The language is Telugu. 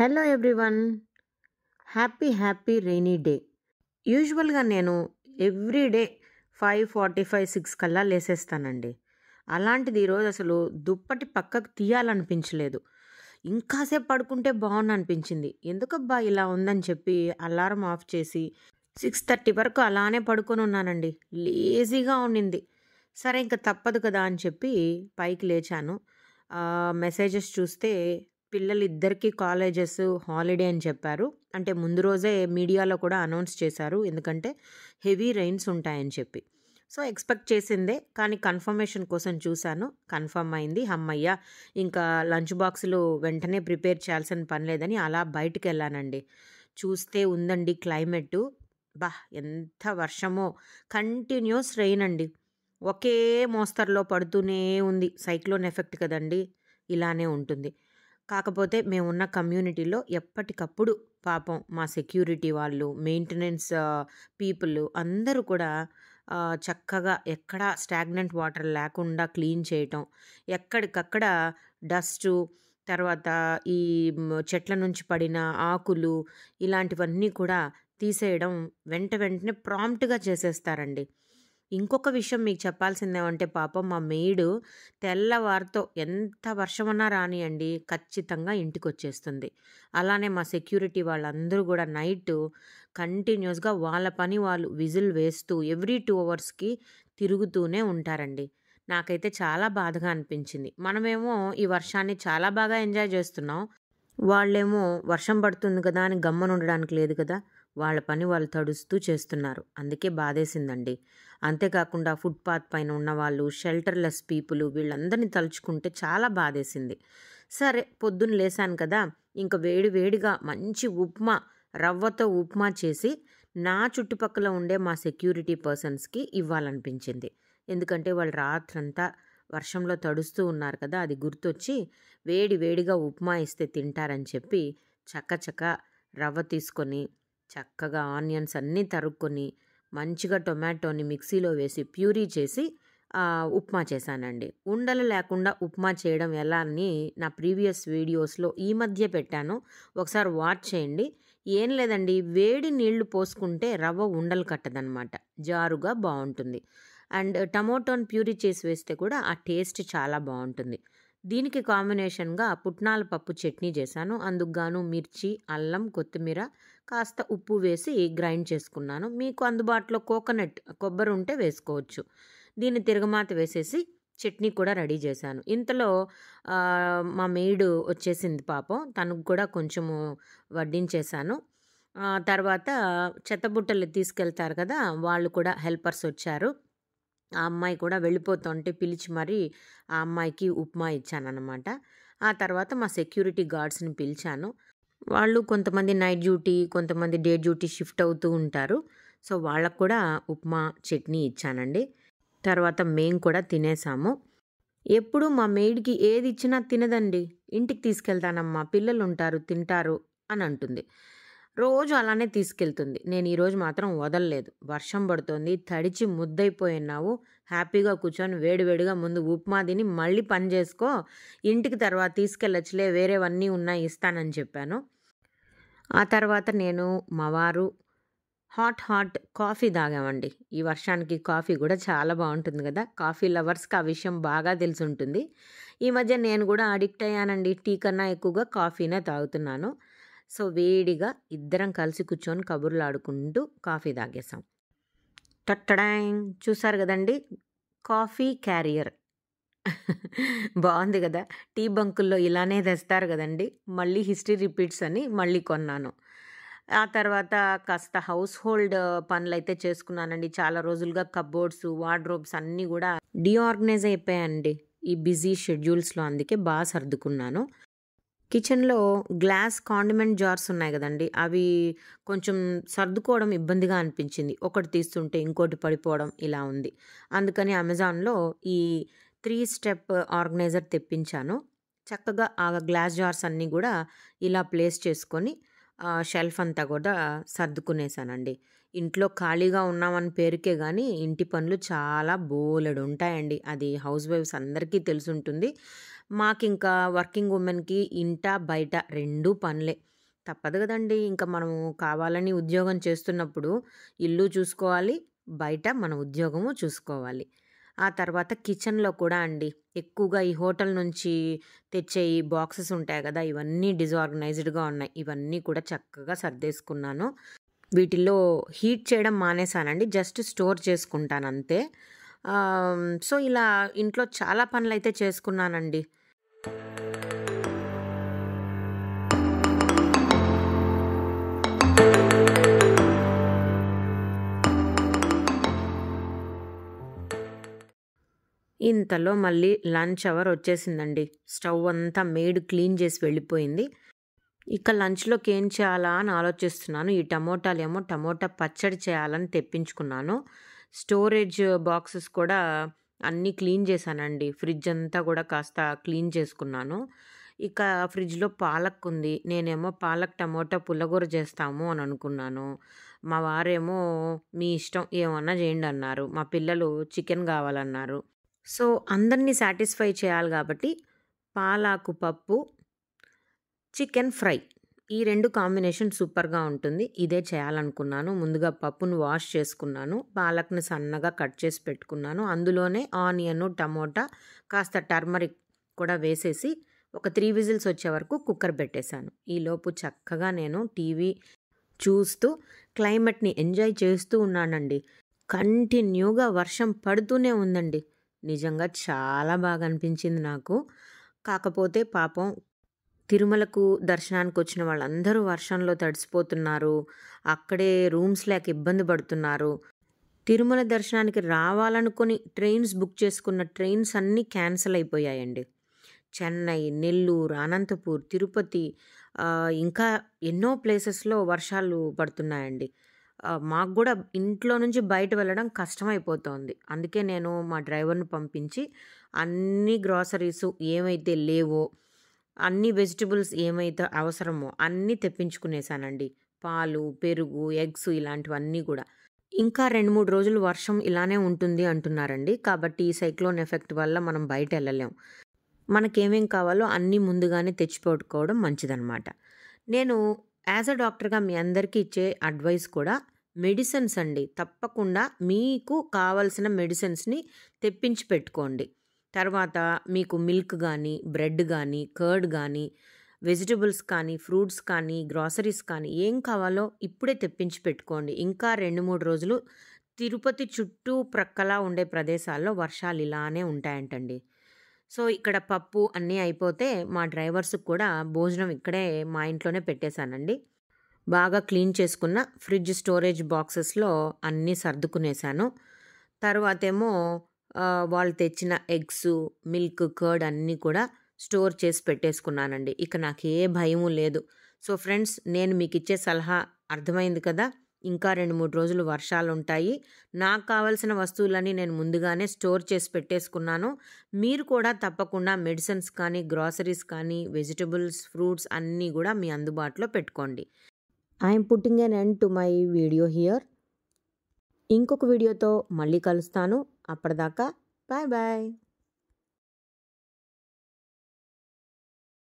hello everyone happy happy rainy day యూజువల్గా నేను every day five forty five six కల్లా లేసేస్తానండి అలాంటిది ఈరోజు అసలు దుప్పటి పక్కకు తీయాలనిపించలేదు ఇంకాసేపు పడుకుంటే బాగుంది అనిపించింది ఎందుకబ్బా ఇలా ఉందని చెప్పి అలారం ఆఫ్ చేసి సిక్స్ థర్టీ వరకు అలానే పడుకొని ఉన్నానండి లేజీగా ఉండింది సరే ఇంకా తప్పదు కదా అని చెప్పి పైకి లేచాను మెసేజెస్ చూస్తే పిల్లలిద్దరికీ కాలేజెస్ హాలిడే అని చెప్పారు అంటే ముందు రోజే మీడియాలో కూడా అనౌన్స్ చేశారు ఎందుకంటే హెవీ రెయిన్స్ ఉంటాయని చెప్పి సో ఎక్స్పెక్ట్ చేసిందే కానీ కన్ఫర్మేషన్ కోసం చూశాను కన్ఫర్మ్ అయింది అమ్మయ్య ఇంకా లంచ్ బాక్సులు వెంటనే ప్రిపేర్ చేయాల్సిన పని లేదని అలా బయటికి వెళ్ళానండి చూస్తే ఉందండి క్లైమేట్ బా ఎంత వర్షమో కంటిన్యూస్ రెయిన్ అండి ఒకే మోస్తరులో పడుతూనే ఉంది సైక్లోన్ ఎఫెక్ట్ కదండి ఇలానే ఉంటుంది కాకపోతే మేమున్న కమ్యూనిటీలో ఎప్పటికప్పుడు పాపం మా సెక్యూరిటీ వాళ్ళు మెయింటెనెన్స్ పీపుల్ అందరూ కూడా చక్కగా ఎక్కడా స్టాగ్నెంట్ వాటర్ లేకుండా క్లీన్ చేయటం ఎక్కడికక్కడ డస్ట్ తర్వాత ఈ చెట్ల నుంచి పడిన ఆకులు ఇలాంటివన్నీ కూడా తీసేయడం వెంట వెంటనే ప్రాంప్ట్గా చేసేస్తారండి ఇంకొక విషయం మీకు చెప్పాల్సిందేమంటే పాపం మా మేడు తెల్లవారితో ఎంత వర్షమన్నా రానియండి ఖచ్చితంగా ఇంటికి వచ్చేస్తుంది అలానే మా సెక్యూరిటీ వాళ్ళందరూ కూడా నైట్ కంటిన్యూస్గా వాళ్ళ పని వాళ్ళు విజిల్ వేస్తూ ఎవ్రీ టూ అవర్స్కి తిరుగుతూనే ఉంటారండి నాకైతే చాలా బాధగా అనిపించింది మనమేమో ఈ వర్షాన్ని చాలా బాగా ఎంజాయ్ చేస్తున్నాం వాళ్ళేమో వర్షం పడుతుంది కదా అని గమ్మనుండడానికి లేదు కదా వాళ్ళ పని వాళ్ళు తడుస్తూ చేస్తున్నారు అందుకే బాధేసిందండి అంతేకాకుండా ఫుట్పాత్ పైన ఉన్నవాళ్ళు షెల్టర్లెస్ పీపుల్ వీళ్ళందరినీ తలుచుకుంటే చాలా బాధేసింది సరే పొద్దున్న లేశాను కదా ఇంకా వేడి వేడిగా మంచి ఉప్మా రవ్వతో ఉప్మా చేసి నా చుట్టుపక్కల ఉండే మా సెక్యూరిటీ పర్సన్స్కి ఇవ్వాలనిపించింది ఎందుకంటే వాళ్ళు రాత్రంతా వర్షంలో తడుస్తూ ఉన్నారు కదా అది గుర్తొచ్చి వేడి వేడిగా ఉప్మా ఇస్తే తింటారని చెప్పి చక్క చక్క రవ్వ తీసుకొని చక్కగా ఆనియన్స్ అన్నీ తరుక్కొని మంచిగా టొమాటోని మిక్సీలో వేసి ప్యూరీ చేసి ఉప్మా చేశానండి ఉండలు లేకుండా ఉప్మా చేయడం ఎలా అని నా ప్రీవియస్ వీడియోస్లో ఈ మధ్య పెట్టాను ఒకసారి వాచ్ చేయండి ఏం లేదండి వేడి నీళ్లు పోసుకుంటే రవ్వ ఉండలు కట్టదనమాట జారుగా బాగుంటుంది అండ్ టమోటోని ప్యూరీ చేసి వేస్తే కూడా ఆ టేస్ట్ చాలా బాగుంటుంది దీనికి కాంబినేషన్గా పుట్నాల పప్పు చట్నీ చేశాను అందుకుగాను మిర్చి అల్లం కొత్తిమీర కాస్త ఉప్పు వేసి గ్రైండ్ చేసుకున్నాను మీకు అందుబాటులో కోకోనట్ కొబ్బరి ఉంటే వేసుకోవచ్చు దీన్ని తిరగమాత వేసేసి చట్నీ కూడా రెడీ చేశాను ఇంతలో మా మేడు వచ్చేసింది పాపం తనకు కూడా కొంచెము వడ్డించేశాను తర్వాత చెత్తబుట్టలు తీసుకెళ్తారు కదా వాళ్ళు కూడా హెల్పర్స్ వచ్చారు ఆ అమ్మాయి కూడా వెళ్ళిపోతుంటే పిలిచి మరీ ఆ అమ్మాయికి ఉప్మా ఇచ్చానమాట ఆ తర్వాత మా సెక్యూరిటీ గార్డ్స్ని పిలిచాను వాళ్ళు కొంతమంది నైట్ డ్యూటీ కొంతమంది డే డ్యూటీ షిఫ్ట్ అవుతూ ఉంటారు సో వాళ్ళకు కూడా ఉప్మా చట్నీ ఇచ్చానండి తర్వాత మేము కూడా తినేసాము ఎప్పుడు మా మెయిడ్కి ఏది ఇచ్చినా తినదండి ఇంటికి తీసుకెళ్తానమ్మా పిల్లలు ఉంటారు తింటారు అని అంటుంది రోజు అలానే తీసుకెళ్తుంది నేను ఈరోజు మాత్రం వదలలేదు వర్షం పడుతోంది తడిచి ముద్దైపోయినావు హ్యాపీగా కూర్చొని వేడివేడిగా ముందు ఉప్మా తిని మళ్ళీ పని చేసుకో ఇంటికి తర్వాత తీసుకెళ్ళొచ్చులే వేరేవన్నీ ఉన్నాయి ఇస్తానని చెప్పాను ఆ తర్వాత నేను మావారు హాట్ హాట్ కాఫీ తాగామండి ఈ వర్షానికి కాఫీ కూడా చాలా బాగుంటుంది కదా కాఫీ లవర్స్కి ఆ విషయం బాగా తెలిసి ఉంటుంది ఈ మధ్య నేను కూడా అడిక్ట్ అయ్యానండి టీ కన్నా ఎక్కువగా కాఫీనే తాగుతున్నాను సో వేడిగా ఇద్దరం కలిసి కూర్చొని కబుర్లు ఆడుకుంటూ కాఫీ తాగేసాం టట్టడాంగ్ చూసారు కదండి కాఫీ క్యారియర్ బాగుంది కదా టీ బంకుల్లో ఇలానే తెస్తారు కదండి మళ్ళీ హిస్టరీ రిపీట్స్ అని మళ్ళీ కొన్నాను ఆ తర్వాత కాస్త హౌస్ హోల్డ్ పనులు అయితే చేసుకున్నానండి చాలా రోజులుగా కబోర్డ్స్ వార్డ్రోబ్స్ అన్నీ కూడా డిఆర్గనైజ్ అయిపోయాయండి ఈ బిజీ షెడ్యూల్స్లో అందుకే బాగా సర్దుకున్నాను కిచెన్లో గ్లాస్ కాండిమెంట్ జార్స్ ఉన్నాయి కదండి అవి కొంచెం సర్దుకోవడం ఇబ్బందిగా అనిపించింది ఒకటి తీస్తుంటే ఇంకోటి పడిపోవడం ఇలా ఉంది అందుకని అమెజాన్లో ఈ త్రీ స్టెప్ ఆర్గనైజర్ తెప్పించాను చక్కగా ఆ గ్లాస్ జార్స్ అన్నీ కూడా ఇలా ప్లేస్ చేసుకొని షెల్ఫ్ అంతా కూడా సర్దుకునేసానండి ఇంట్లో ఖాళీగా ఉన్నామని పేరుకే కానీ ఇంటి పనులు చాలా బోలెడు ఉంటాయండి అది హౌస్ వైఫ్స్ అందరికీ తెలుసుంటుంది ఇంకా వర్కింగ్ ఉమెన్కి ఇంట బయట రెండూ పనులే తప్పదు కదండి ఇంకా మనము కావాలని ఉద్యోగం చేస్తున్నప్పుడు ఇల్లు చూసుకోవాలి బయట మన ఉద్యోగము చూసుకోవాలి ఆ తర్వాత కిచెన్లో కూడా అండి ఎక్కువగా ఈ హోటల్ నుంచి తెచ్చే ఈ బాక్సెస్ ఉంటాయి కదా ఇవన్నీ డిజార్గనైజ్డ్గా ఉన్నాయి ఇవన్నీ కూడా చక్కగా సర్దేసుకున్నాను వీటిల్లో హీట్ చేయడం మానేశానండి జస్ట్ స్టోర్ చేసుకుంటాను అంతే సో ఇలా ఇంట్లో చాలా పనులు అయితే చేసుకున్నానండి ఇంతలో మళ్ళీ లంచ్ అవర్ వచ్చేసిందండి స్టవ్ అంతా మేడ్ క్లీన్ చేసి వెళ్ళిపోయింది ఇక లంచ్లోకి ఏం చేయాలా అని ఆలోచిస్తున్నాను ఈ టమోటాలు ఏమో టమోటా పచ్చడి చేయాలని తెప్పించుకున్నాను స్టోరేజ్ బాక్సెస్ కూడా అన్నీ క్లీన్ చేశానండి ఫ్రిడ్జ్ అంతా కూడా కాస్త క్లీన్ చేసుకున్నాను ఇక ఫ్రిడ్జ్లో పాలక్ ఉంది నేనేమో పాలక్ టమోటా పుల్లగూర చేస్తాము అని అనుకున్నాను మా వారేమో మీ ఇష్టం ఏమన్నా చేయండి అన్నారు మా పిల్లలు చికెన్ కావాలన్నారు సో అందరినీ సాటిస్ఫై చేయాలి కాబట్టి పాలాకు పప్పు చికెన్ ఫ్రై ఈ రెండు కాంబినేషన్ సూపర్గా ఉంటుంది ఇదే చేయాలనుకున్నాను ముందుగా పప్పును వాష్ చేసుకున్నాను పాలక్ని సన్నగా కట్ చేసి పెట్టుకున్నాను అందులోనే ఆనియన్ టమోటా కాస్త టర్మరిక్ కూడా వేసేసి ఒక త్రీ విజిల్స్ వచ్చే వరకు కుక్కర్ పెట్టేశాను ఈలోపు చక్కగా నేను టీవీ చూస్తూ క్లైమేట్ని ఎంజాయ్ చేస్తూ ఉన్నానండి కంటిన్యూగా వర్షం పడుతూనే ఉందండి నిజంగా చాలా బాగా అనిపించింది నాకు కాకపోతే పాపం తిరుమలకు దర్శనానికి వచ్చిన వాళ్ళందరూ వర్షంలో తడిసిపోతున్నారు అక్కడే రూమ్స్ లేక ఇబ్బంది పడుతున్నారు తిరుమల దర్శనానికి రావాలనుకుని ట్రైన్స్ బుక్ చేసుకున్న ట్రైన్స్ అన్నీ క్యాన్సిల్ అయిపోయాయండి చెన్నై నెల్లూరు అనంతపూర్ తిరుపతి ఇంకా ఎన్నో ప్లేసెస్లో వర్షాలు పడుతున్నాయండి మాకు కూడా ఇంట్లో నుంచి బయట వెళ్ళడం కష్టమైపోతుంది అందుకే నేను మా డ్రైవర్ను పంపించి అన్ని గ్రాసరీసు ఏమైతే లేవో అన్ని వెజిటబుల్స్ ఏమైతే అవసరమో అన్నీ తెప్పించుకునేసానండి పాలు పెరుగు ఎగ్స్ ఇలాంటివన్నీ కూడా ఇంకా రెండు మూడు రోజులు వర్షం ఇలానే ఉంటుంది అంటున్నారండి కాబట్టి ఈ సైక్లోన్ ఎఫెక్ట్ వల్ల మనం బయట వెళ్ళలేం మనకేమేం కావాలో అన్నీ ముందుగానే తెచ్చిపెట్టుకోవడం మంచిదనమాట నేను యాజ్ అ డాక్టర్గా మీ అందరికీ ఇచ్చే అడ్వైస్ కూడా మెడిసిన్స్ అండి తప్పకుండా మీకు కావలసిన మెడిసిన్స్ని తెప్పించి పెట్టుకోండి తర్వాత మీకు మిల్క్ కానీ బ్రెడ్ కానీ కర్డ్ కానీ వెజిటబుల్స్ కానీ ఫ్రూట్స్ కానీ గ్రాసరీస్ కానీ ఏం కావాలో ఇప్పుడే తెప్పించి పెట్టుకోండి ఇంకా రెండు మూడు రోజులు తిరుపతి చుట్టూ ప్రక్కలా ఉండే ప్రదేశాల్లో వర్షాలు ఇలానే ఉంటాయంటండి సో ఇక్కడ పప్పు అన్నీ అయిపోతే మా డ్రైవర్స్కి కూడా భోజనం ఇక్కడే మా ఇంట్లోనే పెట్టేశానండి బాగా క్లీన్ చేసుకున్న ఫ్రిడ్జ్ స్టోరేజ్ బాక్సెస్లో అన్నీ సర్దుకునేసాను తర్వాతేమో వాళ్ళు తెచ్చిన ఎగ్స్ మిల్క్ కర్డ్ అన్నీ కూడా స్టోర్ చేసి పెట్టేసుకున్నానండి ఇక నాకు ఏ భయము లేదు సో ఫ్రెండ్స్ నేను మీకు ఇచ్చే సలహా అర్థమైంది కదా ఇంకా రెండు మూడు రోజులు వర్షాలు ఉంటాయి నాకు కావాల్సిన వస్తువులన్నీ నేను ముందుగానే స్టోర్ చేసి పెట్టేసుకున్నాను మీరు కూడా తప్పకుండా మెడిసిన్స్ కానీ గ్రాసరీస్ కానీ వెజిటబుల్స్ ఫ్రూట్స్ అన్నీ కూడా మీ అందుబాటులో పెట్టుకోండి I'm putting an end to my video here ఇంకొక వీడియోతో మళ్ళీ కలుస్తాను అప్పటిదాకా బాయ్ బాయ్